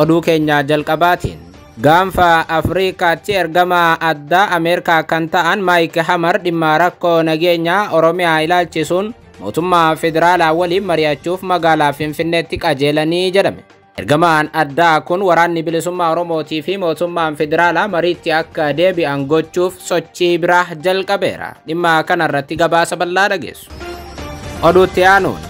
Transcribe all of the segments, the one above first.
oduu keenya jalqabaatiin gaanfa afriikaatti ergama addaa ameerikaa kan ta'an maayik hamar dhimma rakkoo nageenya oromiyaa ilaalchisuun mootummaa federaalaa waliin mari'achuuf magaalaa finfinneetti qajeelanii jedhame ergamaan addaa kun waraanni bilisummaa oromootii fi mootummaan federaalaa mariitti akka deebi'an gochuuf sochii biraa jalqabeera dhimma kanarratti gabaasa bal'aa dhageessu oduutti aanuun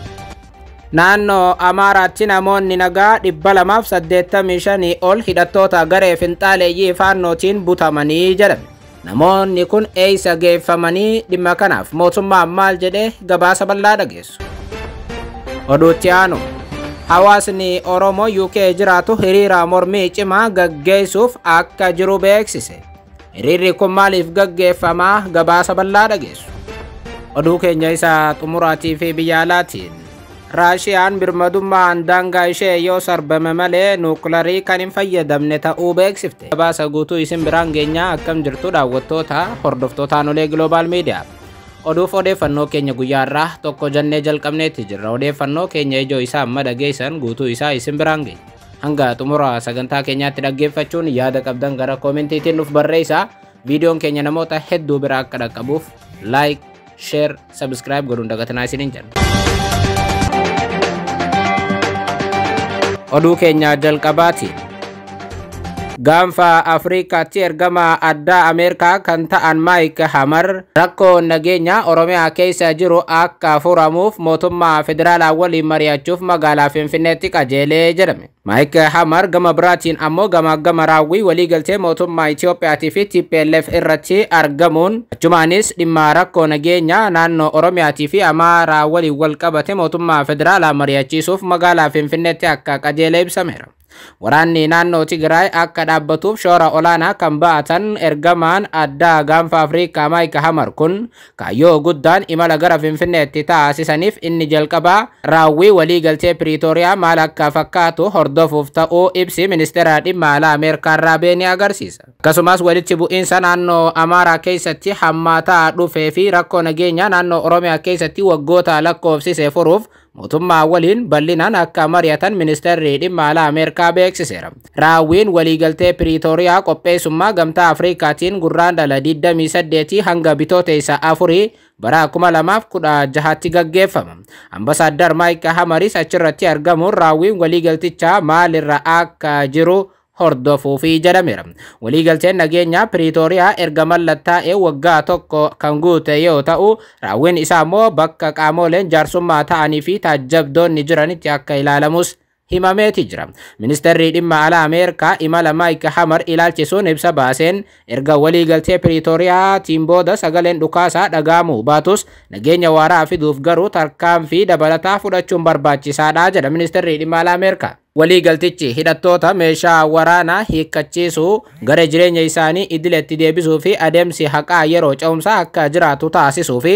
naannoo amaaraatti namoonni nagaa 285 ol hidhattoota garee finxaaleeyyii faannootiin butamanii jedhame namoonni kun eeysa geeffamanii dhimma kanaaf mootummaan maal jedhee gabaasa bal'aa dhageessu oduutti aanu hawaasni oromoo uk jiraatu hiriira mormii cimaa gaggeessuuf akka jiru beeksise hiriirri kun maaliif gaggeeffamaa gabaasa bal'aa dhageessu oduu keenya isaa xumuraatii fi biyyaalaatiin raashiyaan birmadummaan daangaa ishee yoo sarbame malee nuukilarii kan hin fayyadamne ta'uu beeksifte. gabaasa guutuu isin biraan geenyaa akkam jirtu daawwattoota hordoftootaan olee global media. oduuf odeeffannoo keenya guyyaa irraa tokko jannee jalqabneetti jirra odeeffannoo keenya ijoo isaa amma dhageessan guutuu isaa isin biraan geenya hanga xumura sagantaa keenyaatti dhaggeeffachuun yaada qabdan gara koomentiitiin nuuf barreessaa viidiyoon keenya namoota hedduu biraa akka dhaqqabuuf laayik sheer subscribe, godhuun dagatanaa isiniin jenna oduu nyaajal kabati. gaanfa afriikaatti ergamaa addaa ameerikaa kan ta'an maayik hamar rakkoon nageenya oromiyaa keessa jiru akka furamuuf mootummaa federaalaa waliin mari'achuuf magaalaa finfinneetti qajeelee jedhame maayik hamar gama biraatiin ammoo gama gama raawwii waliigaltee mootummaa Itiyoophiyaatii fi TPLF irratti argamuun achumaanis dhimma rakkoo nageenya naannoo oromiyaatii fi amaaraa waliin wal qabate mootummaa federaalaa mari'achiisuuf magaalaa finfinneetti akka qajeelee ibsameera. Waraanni naannoo Tigraay akka dhaabbatuuf shoora olaanaa kan ba'atan ergamaan addaa gaanfa Afriikaa Maayikaa Hamar kun kaayyoo guddaan imala gara Finfinneetti taasisaniif inni jalqabaa raawwii waliigaltee Piriitooriyaa maal akka fakkaatu hordofuuf ta'uu ibsi ministeera dhimma alaa Ameerikaa Raabee ni agarsiisa. Akkasumas walitti bu'iinsa naannoo Amaaraa keessatti hammaataa dhufee fi rakkoo nageenyaa naannoo Oromiyaa keessatti waggoota lakkoofsise furuuf mootummaa waliin bal'inaan akka mari'atan ministeerri dhimma alaa ameerikaa beeksiseera raawwiin waliigaltee piriitooriyaa qopheessummaa gamtaa Afrikaatiin gurraan dhala 28 hanga bitoote isa afurii bara 2016tti gaggeeffama ambasaadder maayik hamaris achirratti argamuun raawwiin waliigaltichaa maalirra akka jiru hordofuufi jedhameera walii galteen nageenya piriitooriyaa erga mallattaa'ee waggaa tokko kan guute yoo ta'u raawwiin isaa immoo bakka qaamoleen jaarsummaa ta'anii fi taajabdoonni jiranitti akka ilaalamus himameeti jira ministeerri dhimma alaa ameerikaa imala maayik hamar ilaalchisuun ibsa baaseen erga waliigaltee piriitoriyaatiin booda sagaleen dhukaasaa dhagaamu baatus nageenya waaraa fiduuf garuu tarkaanfii dabalataa fudhachuun barbaachisaadha jedha ministeerri dhimma alaa ameerikaa. waliigaltichi hidhattoota meeshaa waraanaa hiikkachiisuu gara jireenya isaanii idiletti deebisuu fi adeemsi haqaa yeroo ca'umsaa akka jiraatu taasisuu fi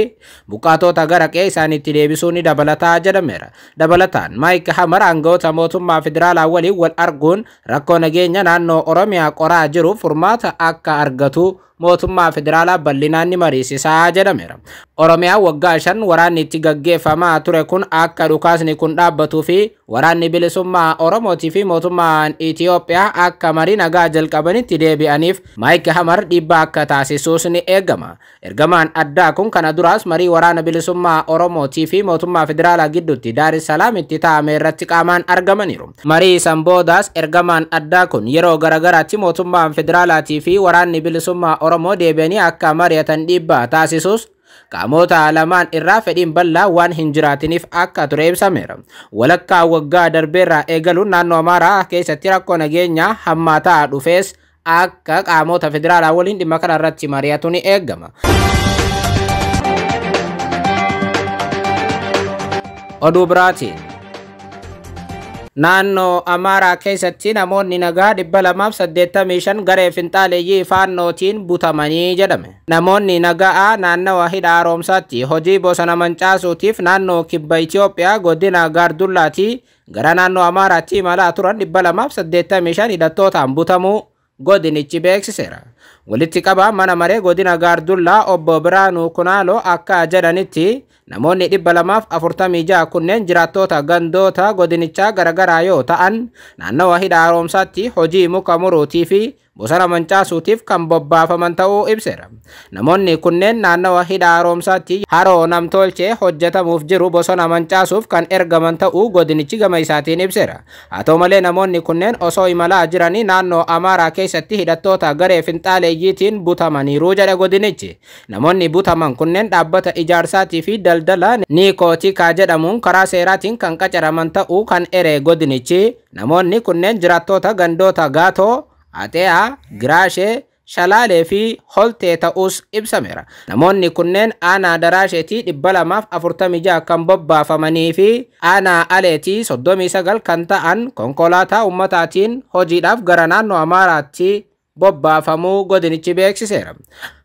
buqqaatota gara qe'ee isaaniitti deebisuu ni dabalataa jedhameera. Dabalataan Maayik Hamar aangawoota mootummaa federaalaa waliin wal arguun rakkoo nageenya naannoo Oromiyaa qoraa jiruuf furmaata akka argatu Ma Federala bal'inaan ni da mera. Oromia waggaa shan tiga itti gaggeeffamaa ture kun akka ni kun dhaabbatuu fi waraanni bilisummaa Oromootii fi an Ethiopia akka marii nagaa jalqabanitti anif maike Hamar dhiibbaa akka taasisuus ni eegama. Ergamaan adda kun kana duraas marii waraana bilisummaa Oromootii fi mootummaa federaalaa gidduutti Daar Salaamitti taa'ame irratti Mari sambo das ergaman boodaas ergamaan addaa kun Ma Federala federala tifi warani bili summa Oromoo deebiin akka mari'atan dhiibbaa taasisus qaamota lamaan irraa fedhiin bal'aa waan hin akka ture ibsameera. Walakkaa waggaa darbeerraa eegaluun naannoo Amaaraa keessatti rakkoo nageenyaa hammaataa dhufees akka qaamota federaalaa waliin dhimma kanarratti irratti mari'atu ni eegama. Oduu biraatiin naannoo Amaaraa keessatti namoonni nagaa dhibba lamaaf saddeettamii shan garee finxaaleeyyii faannootiin butamanii jedhame. Namoonni naga'a naannawa hidha haaromsaatti hojii bosona mancaasuutiif naannoo kibba Itiyoophiyaa godina Gaardullaati gara naannoo Amaaraatti imalaa turan dhibba lamaaf saddeettamii shan hidhattootaan butamuu godinichi beeksiseera. walitti qaba mana maree godina gaardullaa obbo Biraanuu Kunaaloo akka jedhanitti namoonni dhibba kunneen jiraattoota gandoota godinichaa garaagaraa yoo ta'an naannawa hidha haaromsaatti hojii muka muruutii fi bosona mancaasuutiif kan bobbaafaman ta'uu ibsera. Namoonni kunneen naannawa hidha haaromsaatti haroo tolchee hojjetamuuf jiru bosona mancaasuuf kan ergaman ta'uu godinichi gama isaatiin ibsera. Haa malee namoonni kunneen osoo imalaa jiranii naannoo Amaaraa keessatti hidhattoota garee finxaa dhaaleeyyiitiin butamaniiruu jedhe godinichi. Namoonni butaman kunneen dhaabbata ijaarsaatii fi daldala Niikootikaa jedhamuun karaa seeraatiin kan qacaraman ta'uu kan eree godinichi. Namoonni kunneen jirattoota gandoota Gaatoo, Ate'aa, Giraashee, Shalaalee fi Holtee ta'uus ibsameera. Namoonni kunneen aanaa daraasheetii dhibba lamaaf afurtamii ja'a kan bobbaafamanii fi aanaa aleetii soddomii sagal kan ta'an konkolaataa ummataatiin hojiidhaaf gara naannoo Amaaraatti bobbaafamuu godinichi beeksiseera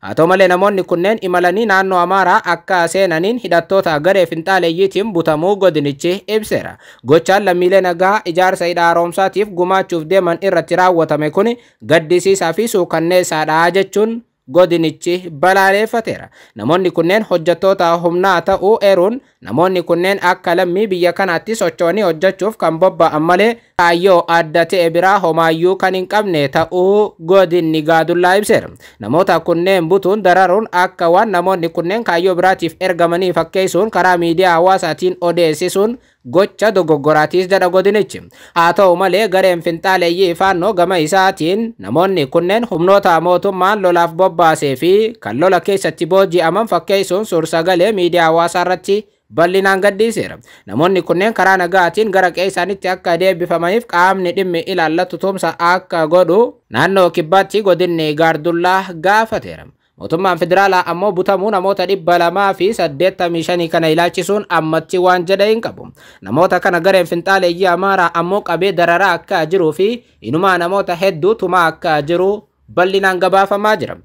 haa ta'u malee namoonni kunneen imalanii naannoo amaaraa akka seenaniin hidhattoota garee finxaaleeyyiitiin butamuu godinichi ibseera gochaan lammiilee nagaa ijaarsa hidha haroomsaatiif gumaachuuf deeman irratti raawwatame kun gaddisiisaa fi suukanneessaadha jechuun godinichi balaaleffateera. Namoonni kunneen hojjettoota humnaa ta'uu eruun namoonni kunneen akka lammii biyya kanaatti socho'anii hojjachuuf kan bobba'an malee kaayyoo adda ta'e biraa homaayyuu kan hin qabne ta'uu godinni gaadullaa ibseera. Namoota kunneen butuun dararuun akka waan namoonni kunneen kaayyoo biraatiif ergamanii fakkeessuun karaa miidiyaa hawaasaatiin odeessisuun gocha dogoggoraatiis jedha godinichi haa ta'u malee gareen finxaaleeyyii faannoo gama isaatiin namoonni kunneen humnoota mootummaan lolaaf bobbaasee fi kan lola keessatti booji'aman fakkeessuun suursagalee miidiyaa hawaasaa irratti bal'inaan gaddiiseera namoonni kunneen karaa nagaatiin gara qe'ee isaanitti akka deebifamaniif qaamni dhimmi ilaallatu tumsa akka godhu naannoo kibbaatti godinni gaardullaa gaafateera mootummaan federaalaa ammoo butamuu namoota dhibba lamaa fi saddeettamii shanii kana ilaalchisuun ammatti waan jedhe hin qabu. Namoota kana gareen finxaaleeyyii Amaaraa ammoo qabee dararaa akka jiruu fi inumaa namoota hedduu tumaa akka jiru bal'inaan gabaafamaa jira.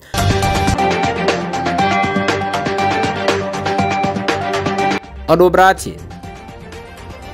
Oduu biraati.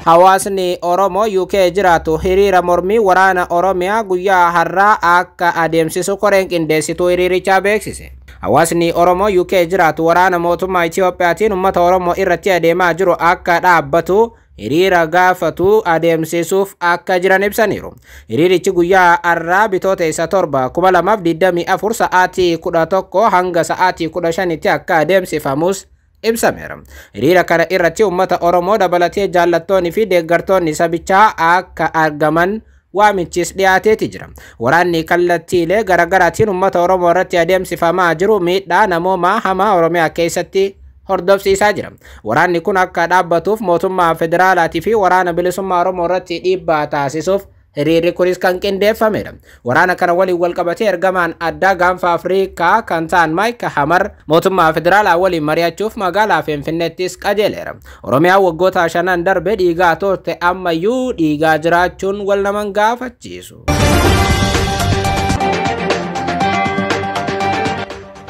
Hawaasni Oromoo UK jiraatu hiriira mormii waraana Oromiyaa guyyaa har'aa akka adeemsisu koreen qindeessituu hiriirichaa beeksise. hawaasni oromoo uk jiraatu waraana mootummaa itiyoophiyaatiin ummata oromoo irratti adeemaa jiru akka dhaabbatu hiriira gaafatu adeemsisuuf akka jiran ibsaniiru. Hiriirichi guyyaa har'aa bitoota isa torba 2024 sa'aatii 11 hanga sa'aatii 15tti akka adeemsifamus ibsameera. Hiriira kana irratti uummata Oromoo dabalatee jaallattoonnii fi deeggartoonni sabichaa akka argaman waamichis dhiyaateeti jira waraanni kallattiilee garagaraatiin uummata oromoo irratti adeemsifamaa jiru miidhaa namoomaa hamaa oromiyaa keessatti hordofsiisaa jira waraanni kun akka dhaabbatuuf mootummaa federaalaatii fi waraana bilisummaa oromoo irratti dhiibbaa taasisuuf hiriirri kunis kan qindeeffamedha. Waraana kana waliin wal qabatee ergamaan addaa gaanfa Afrikaa kan ta'an Maayik Hamar mootummaa federaalaa waliin mari'achuuf magaalaa Finfinneettis qajeeleera. Oromiyaan waggoota shanan darbe dhiigaa toote ammayyuu dhiigaa jiraachuun wal naman gaafachiisu.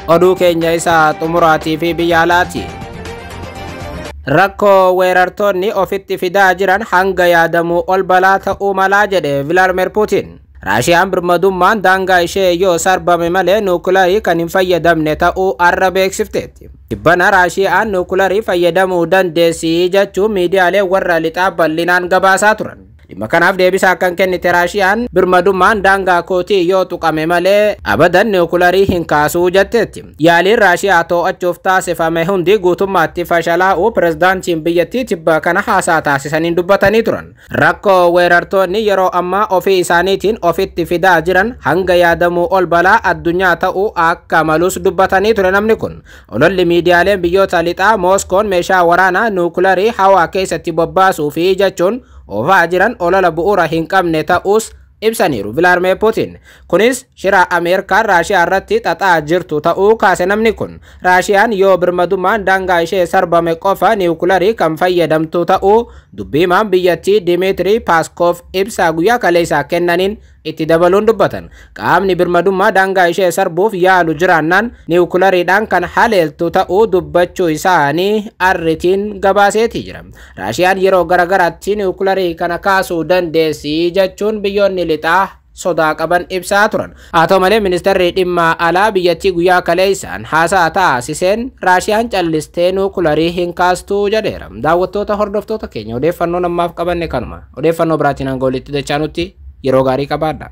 Oduu keenya isaa xumuraatii fi biyya rakkoo weerartoonni ofitti fidaa jiran hanga yaadamuu ol balaa ta'uu malaa jedhe vilaarmeer puutin raashiyaan birmadummaan daangaa ishee yoo sarbame malee nuukularii kan hin fayyadamne ta'uu arra beeksifteetti dhibbana raashiyaan nuukularii fayyadamuu dandeessii jechuun miidiyaalee warra lixaa bal'inaan gabaasaa turan dhimma kanaaf deebisaa akkan kennite raashiyaan birmadummaan daangaa kootii yoo tuqame malee abadan niwukularii hin kaasuu jetteetti yaaliin raashiyaa to'achuuf taasifame hundi guutummaatti fashalaa'uu pirezidaantiin biyyattii tibba kana haasaa taasisaniin dubbatanii turan rakkoo weerartoonni yeroo ammaa ofii isaaniitiin ofitti fidaa jiran hanga yaadamuu ol balaa addunyaa ta'uu akka malus dubbatanii ture namni kun ololli miidiyaaleen biyyoota lixaa mooskoon meeshaa waraanaa nuukularii hawaa keessatti bobbaasuu fi jechuun oofaa jiran olola bu'uura hin qabne ta'uus ibsaniiru vilaarmee Putin? kunis shiraa ameerikaan raashiyaa irratti xaxaa jirtu ta'uu kaase namni kun raashiyaan yoo birmadumaan daangaa ishee sarbame qofa niwukularii kan fayyadamtu ta'uu dubbiimaan biyyattii diimiitirii paaskoof ibsaa guyyaa kaleessaa kennaniin ni itti dabaluun dubbatan qaamni birmadummaa daangaa ishee sarbuuf yaalu jiraannaan niwukularidhaan kan haleeltu ta'uu dubbachuu isaanii arritiin gabaaseeti jira raashiyaan yeroo garagaraatti niwukularii kana kaasuu dandeessii jechuun biyyoonni lixaa sodaa qaban ibsaa turan haa ta'u malee ministeerri dhimma alaa biyyattii guyyaa kaleessaan haasaa taasiseen raashiyaan callistee nuukularii hin kaastuu jedheera daawwattoota hordoftoota keenya odeeffannoo nammaaf qabanne kanuma odeeffannoo biraatiin hanga nangoli dachaa nutti yeroo gaarii qabaadha.